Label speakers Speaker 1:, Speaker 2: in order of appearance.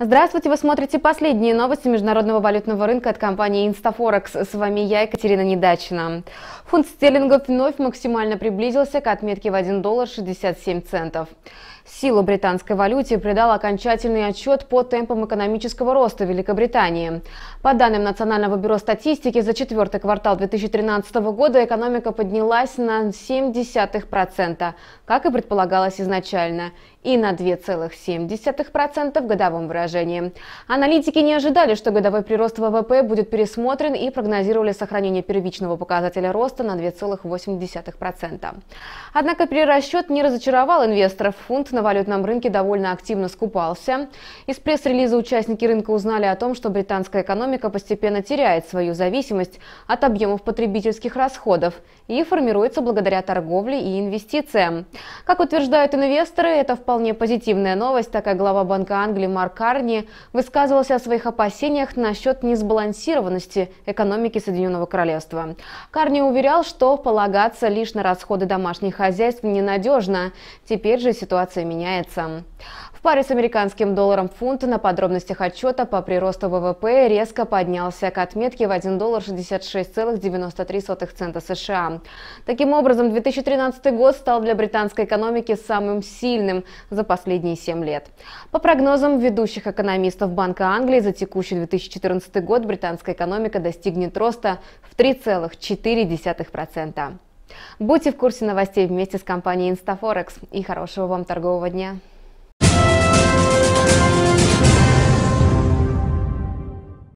Speaker 1: Здравствуйте, вы смотрите последние новости международного валютного рынка от компании Instaforex. С вами я, Екатерина Недачина. Фунт стерлингов вновь максимально приблизился к отметке в 1 доллар 67 центов. Силу британской валюте придал окончательный отчет по темпам экономического роста Великобритании. По данным Национального бюро статистики, за четвертый квартал 2013 года экономика поднялась на 0,7%, как и предполагалось изначально, и на 2,7% в годовом выражении выражении. Аналитики не ожидали, что годовой прирост ВВП будет пересмотрен и прогнозировали сохранение первичного показателя роста на 2,8%. Однако перерасчет не разочаровал инвесторов. Фунт на валютном рынке довольно активно скупался. Из пресс-релиза участники рынка узнали о том, что британская экономика постепенно теряет свою зависимость от объемов потребительских расходов и формируется благодаря торговле и инвестициям. Как утверждают инвесторы, это вполне позитивная новость, Такая глава Банка Англии Марк Карр Карни высказывался о своих опасениях насчет несбалансированности экономики Соединенного Королевства. Карни уверял, что полагаться лишь на расходы домашних хозяйств ненадежно. Теперь же ситуация меняется паре с американским долларом фунт на подробностях отчета по приросту ВВП резко поднялся к отметке в 1 доллар 66,93 цента США. Таким образом, 2013 год стал для британской экономики самым сильным за последние 7 лет. По прогнозам ведущих экономистов Банка Англии, за текущий 2014 год британская экономика достигнет роста в 3,4%. Будьте в курсе новостей вместе с компанией InstaForex и хорошего вам торгового дня!